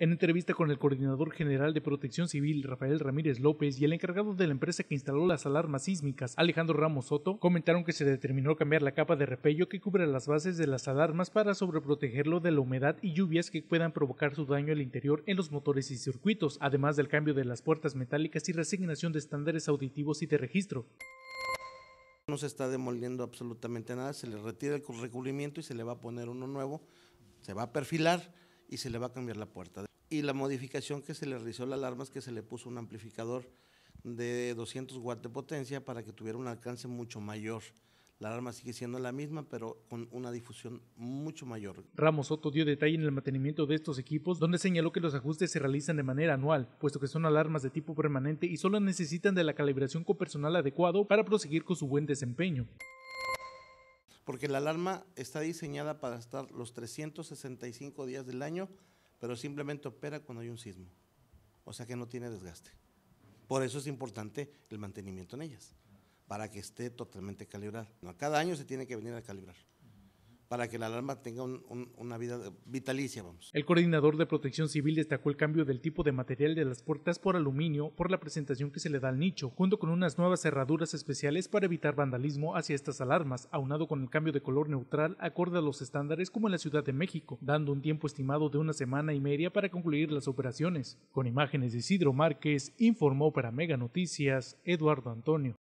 En entrevista con el coordinador general de Protección Civil, Rafael Ramírez López, y el encargado de la empresa que instaló las alarmas sísmicas, Alejandro Ramos Soto, comentaron que se determinó cambiar la capa de repello que cubre las bases de las alarmas para sobreprotegerlo de la humedad y lluvias que puedan provocar su daño al interior en los motores y circuitos, además del cambio de las puertas metálicas y resignación de estándares auditivos y de registro. No se está demoliendo absolutamente nada, se le retira el recubrimiento y se le va a poner uno nuevo, se va a perfilar y se le va a cambiar la puerta. Y la modificación que se le realizó a la alarma es que se le puso un amplificador de 200 watts de potencia para que tuviera un alcance mucho mayor. La alarma sigue siendo la misma, pero con una difusión mucho mayor. Ramos Soto dio detalle en el mantenimiento de estos equipos, donde señaló que los ajustes se realizan de manera anual, puesto que son alarmas de tipo permanente y solo necesitan de la calibración con personal adecuado para proseguir con su buen desempeño porque la alarma está diseñada para estar los 365 días del año, pero simplemente opera cuando hay un sismo, o sea que no tiene desgaste. Por eso es importante el mantenimiento en ellas, para que esté totalmente calibrada. cada año se tiene que venir a calibrar para que la alarma tenga una vida vitalicia, vamos. El coordinador de Protección Civil destacó el cambio del tipo de material de las puertas por aluminio por la presentación que se le da al nicho, junto con unas nuevas cerraduras especiales para evitar vandalismo hacia estas alarmas, aunado con el cambio de color neutral acorde a los estándares como en la Ciudad de México, dando un tiempo estimado de una semana y media para concluir las operaciones. Con imágenes de Isidro Márquez, informó para Mega Noticias Eduardo Antonio.